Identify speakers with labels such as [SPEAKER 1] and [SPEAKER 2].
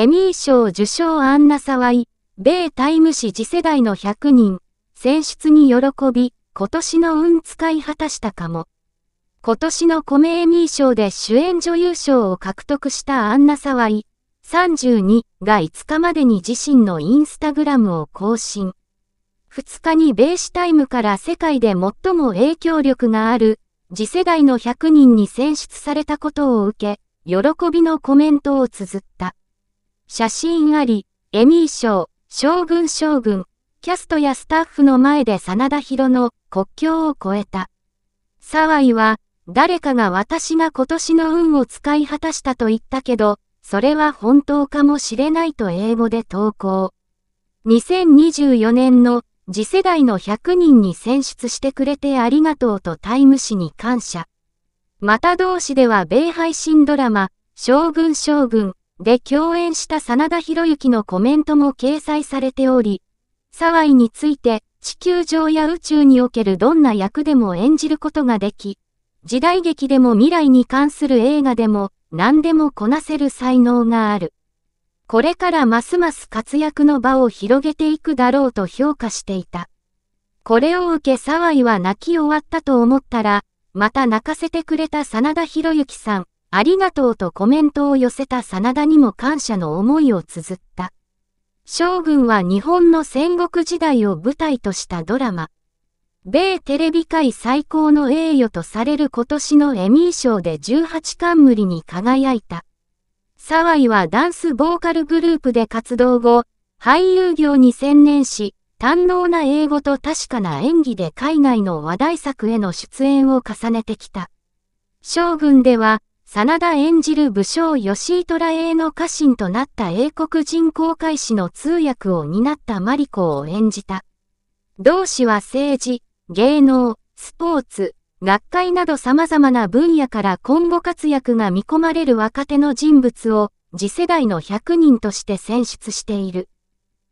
[SPEAKER 1] エミー賞受賞アンナ・サワイ、米タイム誌次世代の100人、選出に喜び、今年の運使い果たしたかも。今年の米エミー賞で主演女優賞を獲得したアンナ・サワイ、32が5日までに自身のインスタグラムを更新。2日にベーシタイムから世界で最も影響力がある次世代の100人に選出されたことを受け、喜びのコメントを綴った。写真あり、エミー賞、将軍将軍、キャストやスタッフの前で真田広の国境を越えた。沢井は、誰かが私が今年の運を使い果たしたと言ったけど、それは本当かもしれないと英語で投稿。2024年の次世代の100人に選出してくれてありがとうとタイム誌に感謝。また同誌では米配信ドラマ、将軍将軍、で共演した真田広之のコメントも掲載されており、沢井について地球上や宇宙におけるどんな役でも演じることができ、時代劇でも未来に関する映画でも何でもこなせる才能がある。これからますます活躍の場を広げていくだろうと評価していた。これを受け沢井は泣き終わったと思ったら、また泣かせてくれた真田広之さん。ありがとうとコメントを寄せた真田にも感謝の思いを綴った。将軍は日本の戦国時代を舞台としたドラマ、米テレビ界最高の栄誉とされる今年のエミー賞で18冠に輝いた。沢井はダンスボーカルグループで活動後、俳優業に専念し、堪能な英語と確かな演技で海外の話題作への出演を重ねてきた。将軍では、真田演じる武将吉井虎英の家臣となった英国人航海士の通訳を担ったマリコを演じた。同氏は政治、芸能、スポーツ、学会など様々な分野から今後活躍が見込まれる若手の人物を次世代の100人として選出している。